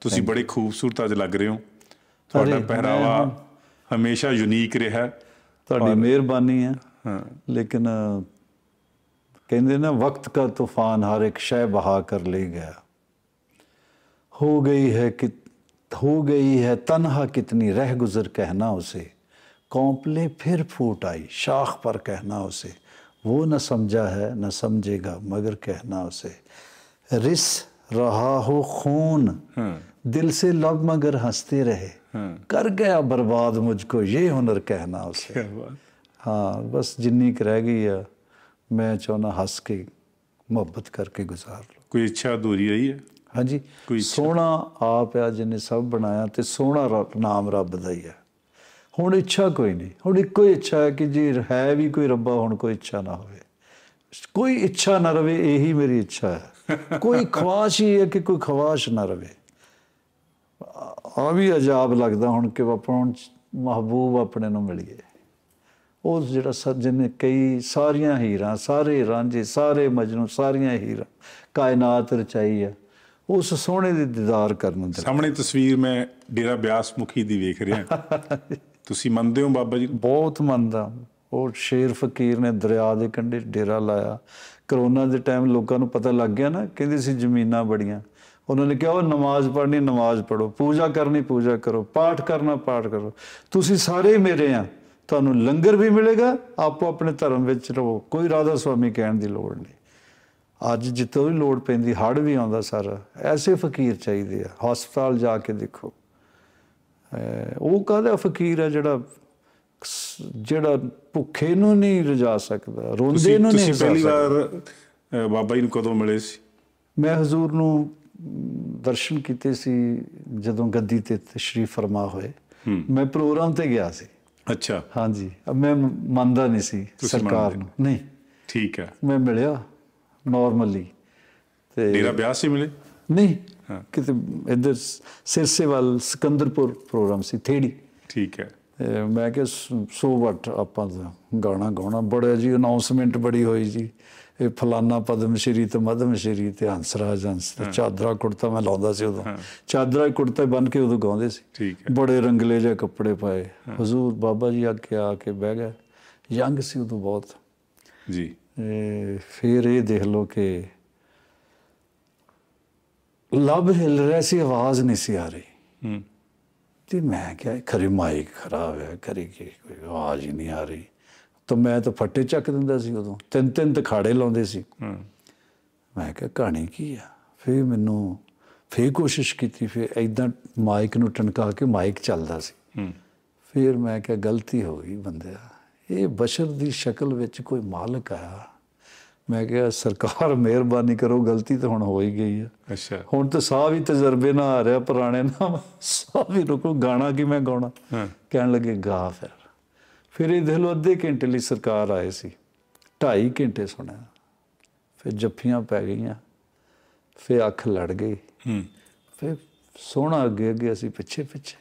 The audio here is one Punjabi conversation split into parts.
ਤੁਸੀਂ ਬੜੇ ਖੂਬਸੂਰਤ ਅੱਜ ਲੱਗ ਰਹੇ ਹੋ ਤੁਹਾਡਾ ਪਹਿਰਾਵਾ ਹਮੇਸ਼ਾ ਯੂਨੀਕ ਰਿਹਾ ਤੁਹਾਡੀ ਮਿਹਰਬਾਨੀ ਹੈ ਲੇਕਿਨ ਕਹਿੰਦੇ ਨਾ ਵਕਤ ਦਾ ਤੂਫਾਨ ਹਰ ਇੱਕ ਸ਼ੈ ਬਹਾ ਕਰ ਲੈ ਗਿਆ ਹੋ ਗਈ ਹੈ ਕਿ हो गई है तनहा कितनी रह गुजर कहना उसे कौंपले फिर फूट आई शाख पर कहना उसे वो न समझा है न समझेगा मगर कहना उसे रिस ਰਹਾ ਹੋ ਖੂਨ ਦਿਲ ਸੇ दिल ਮਗਰ ਹਸਤੇ ਰਹੇ ਕਰ ਗਿਆ ਬਰਬਾਦ गया ਕੋ ਇਹ ये ਕਹਿਣਾ कहना ਹਾਂ ਬਸ ਜਿੰਨੀ ਕ ਰਹਿ ਗਈ ਆ ਮੈਂ ਚਾਹਨਾ ਹੱਸ ਕੇ ਮੁਹੱਬਤ ਕਰਕੇ ਗੁਜ਼ਾਰ ਲਓ ਕੋਈ ਇੱਛਾ ਅਧੂਰੀ ਰਹੀ ਹੈ ਹਾਂਜੀ ਕੋਈ ਸੋਹਣਾ ਆਪ ਆ ਜਿਹਨੇ ਸਭ ਬਣਾਇਆ ਤੇ ਸੋਹਣਾ ਨਾਮ ਰੱਬ ਦਾ ਹੀ ਹੈ ਹੁਣ ਇੱਛਾ ਕੋਈ ਨਹੀਂ ਹੁਣ ਇੱਕੋ ਇੱਛਾ ਹੈ ਕਿ ਜੇ ਹੈ ਵੀ ਕੋਈ ਰੱਬਾ ਹੁਣ ਕੋਈ ਇੱਛਾ ਨਾ ਹੋਵੇ ਕੋਈ ਇੱਛਾ ਨਾ ਰਵੇ ਇਹੀ ਮੇਰੀ ਇੱਛਾ ਹੈ ਕੋਈ ਖਵਾਸ਼ ਹੀ ਹੈ ਕਿ ਕੋਈ ਖਵਾਸ਼ ਨਾ ਰਵੇ ਆ ਵੀ ਅਜਾਬ ਲੱਗਦਾ ਹੁਣ ਕਿ ਆਪਾਂ ਮਹਬੂਬ ਆਪਣੇ ਨੂੰ ਮਿਲ ਗਏ ਉਹ ਜਿਹੜਾ ਸੱਜਣ ਕਈ ਸਾਰੀਆਂ ਹੀਰਾ ਸਾਰੇ ਰਾਂਝੇ ਸਾਰੇ ਮਜਨੂ ਸਾਰੀਆਂ ਹੀਰਾ ਕਾਇਨਾਤ ਰਚਾਈ ਆ ਉਸ ਸੋਹਣੇ ਦੀ ਦੀਦਾਰ ਕਰਨ ਦੇ ਸਾਹਮਣੇ ਤਸਵੀਰ ਮੈਂ ਡੇਰਾ ਬਿਆਸ ਮੁਖੀ ਦੀ ਵੇਖ ਰਿਹਾ ਤੁਸੀਂ ਮੰਨਦੇ ਹੋ ਬਾਬਾ ਜੀ ਬਹੁਤ ਮੰਨਦਾ ਉਹ ਸ਼ੇਰ ਫਕੀਰ ਨੇ ਦਰਿਆ ਦੇ ਕੰਢੇ ਡੇਰਾ ਲਾਇਆ ਕਰੋਨਾ ਦੇ ਟਾਈਮ ਲੋਕਾਂ ਨੂੰ ਪਤਾ ਲੱਗ ਗਿਆ ਨਾ ਕਹਿੰਦੇ ਸੀ ਜ਼ਮੀਨਾਂ ਬੜੀਆਂ ਉਹਨਾਂ ਨੇ ਕਿਹਾ ਉਹ ਨਮਾਜ਼ ਪੜ੍ਹਨੀ ਨਮਾਜ਼ ਪੜੋ ਪੂਜਾ ਕਰਨੀ ਪੂਜਾ ਕਰੋ ਪਾਠ ਕਰਨਾ ਪਾਠ ਕਰੋ ਤੁਸੀਂ ਸਾਰੇ ਮੇਰੇ ਆ ਤੁਹਾਨੂੰ ਲੰਗਰ ਵੀ ਮਿਲੇਗਾ ਆਪੋ ਆਪਣੇ ਧਰਮ ਵਿੱਚ ਰਹੋ ਕੋਈ ਰਾਧਾ ਸੁਆਮੀ ਕਹਿਣ ਦੀ ਲੋੜ ਨਹੀਂ ਅੱਜ ਜਿੱਤੋਂ ਵੀ ਲੋੜ ਪੈਂਦੀ ਹੜ ਵੀ ਆਉਂਦਾ ਸਾਰਾ ਐਸੇ ਫਕੀਰ ਚਾਹੀਦੇ ਆ ਹਸਪਤਾਲ ਜਾ ਕੇ ਦੇਖੋ ਉਹ ਕਹਦਾ ਫਕੀਰ ਆ ਜਿਹੜਾ ਜਿਹੜਾ ਭੁੱਖੇ ਨੂੰ ਨਹੀਂ ਰਜਾ ਸਕਦਾ ਰੋਂਦੇ ਨੂੰ ਨਹੀਂ ਤੁਸੀਂ ਪਹਿਲੀ ਵਾਰ ਬਾਬਾ ਜੀ ਨੂੰ ਕਦੋਂ ਮਿਲੇ ਸੀ ਮੈਂ ਹਜ਼ੂਰ ਨੂੰ ਦਰਸ਼ਨ ਕੀਤੇ ਸੀ ਜਦੋਂ ਗੱਦੀ ਤੇ ਤਸ਼ਰੀਫ ਫਰਮਾ ਹੋਏ ਮੈਂ ਪ੍ਰੋਗਰਾਮ ਤੇ ਗਿਆ ਸੀ ਅੱਛਾ ਹਾਂਜੀ ਮੈਂ ਮੰਨਦਾ ਨਹੀਂ ਸੀ ਸਰਕਾਰ ਨੂੰ ਨਹੀਂ ਠੀਕ ਹੈ ਮੈਂ ਮਿਲਿਆ ਨਾਰਮਲੀ ਤੇ ਡੇਰਾ ਬਿਆਸ ਸੀ ਮਿਲੇ ਨਹੀਂ ਕਿਤੇ ਇਧਰ ਸਿਰਸੇਵਾਲ ਸਕੰਦਰਪੁਰ ਸਿਕੰਦਰਪੁਰ ਪ੍ਰੋਗਰਾਮ ਸੀ ਥੇੜੀ ਠੀਕ ਹੈ ਤੇ ਮੈਂ ਕਿ ਸੋ ਵਟ ਆਪਾਂ ਗਾਣਾ ਗਾਉਣਾ ਬੜਾ ਜੀ ਅਨਾਉਂਸਮੈਂਟ ਬੜੀ ਹੋਈ ਜੀ ਇਹ ਫਲਾਨਾ ਪਦਮ ਸ਼੍ਰੀ ਤੇ ਮਦਮ ਸ਼੍ਰੀ ਤੇ ਹੰਸਰਾਜ ਹੰਸ ਤੇ ਚਾਦਰਾ ਕੁੜਤਾ ਮੈਂ ਲਾਉਂਦਾ ਸੀ ਉਦੋਂ ਚਾਦਰਾ ਕੁੜਤਾ ਬਨ ਕੇ ਉਦੋਂ ਗਾਉਂਦੇ ਸੀ ਠੀਕ ਹੈ ਬੜੇ ਰੰਗਲੇ ਜਿਹੇ ਕੱਪੜੇ ਪਾਏ ਹਜ਼ੂਰ ਬਾਬਾ ਜੀ ਅੱਗੇ ਆ ਕੇ ਬਹਿ ਗਏ ਯੰਗ ਸੀ ਉਦੋਂ ਬਹੁਤ ਜੀ ਫਿਰ ਇਹ ਦੇਖ ਲੋ ਕਿ ਲਬ ਹਿਲ ਰਿਹਾ ਸੀ ਆਵਾਜ਼ ਨਹੀਂ ਸੀ ਆ ਰਹੀ ਹੂੰ ਤੇ ਮੈਂ ਕਿਹਾ ਖਰੇ ਮਾਈਕ ਖਰਾਬ ਹੈ ਕਰੀ ਕਿ ਕੋਈ ਆਵਾਜ਼ ਹੀ ਨਹੀਂ ਆ ਰਹੀ ਤਾਂ ਮੈਂ ਤਾਂ ਫੱਟੇ ਚੱਕ ਦਿੰਦਾ ਸੀ ਉਦੋਂ ਤਿੰਨ ਤਿੰਨ ਤਖਾੜੇ ਲਾਉਂਦੇ ਸੀ ਮੈਂ ਕਿਹਾ ਕਹਾਣੀ ਕੀ ਆ ਫੇ ਮੈਨੂੰ ਫੇ ਕੋਸ਼ਿਸ਼ ਕੀਤੀ ਫੇ ਐਦਾਂ ਮਾਈਕ ਨੂੰ ਟਣਕਾ ਕੇ ਮਾਈਕ ਚੱਲਦਾ ਸੀ ਫਿਰ ਮੈਂ ਕਿਹਾ ਗਲਤੀ ਹੋ ਗਈ ਬੰਦਿਆ ਇਹ ਬਸ਼ਰ ਦੀ ਸ਼ਕਲ ਵਿੱਚ ਕੋਈ ਮਾਲਕ ਆਇਆ ਮੈਂ ਕਿਹਾ ਸਰਕਾਰ ਮਿਹਰਬਾਨੀ ਕਰੋ ਗਲਤੀ ਤਾਂ ਹੁਣ ਹੋ ਹੀ ਗਈ ਆ ਅੱਛਾ ਹੁਣ ਤਾਂ ਸਾਹ ਵੀ ਤਜਰਬੇ ਨਾਲ ਆ ਰਿਹਾ ਪੁਰਾਣੇ ਨਾਲ ਸਾਹ ਵੀ ਰੁਕੋ ਗਾਣਾ ਕਿ ਮੈਂ ਗਾਉਣਾ ਕਹਿਣ ਲੱਗੇ ਗਾ ਫਿਰ ਫਿਰ ਇਹ ਲੋ ਅੱਧੇ ਘੰਟੇ ਲਈ ਸਰਕਾਰ ਆਏ ਸੀ 2.5 ਘੰਟੇ ਸੁਣਿਆ ਫਿਰ ਜੱਫੀਆਂ ਪੈ ਗਈਆਂ ਫਿਰ ਅੱਖ ਲੜ ਗਈ ਹੂੰ ਫਿਰ ਸੋਹਣਾ ਅੱਗੇ ਅੱਗੇ ਅਸੀਂ ਪਿੱਛੇ ਪਿੱਛੇ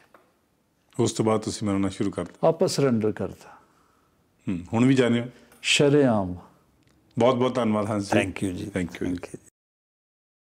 ਉਸ ਤੋਂ ਬਾਅਦ ਤੁਸੀਂ ਮਰਨਾ ਸ਼ੁਰੂ ਕਰਤਾ ਆਪਸ ਸਰੈਂਡਰ ਕਰਤਾ ਹੂੰ ਹੁਣ ਵੀ ਜਾਣਿਓ ਸ਼ਰੇਆਮ ਬਹੁਤ ਬਹੁਤ ਧੰਨਵਾਦ ਹਾਂ ਜੀ ਥੈਂਕ ਯੂ ਜੀ ਥੈਂਕ ਯੂ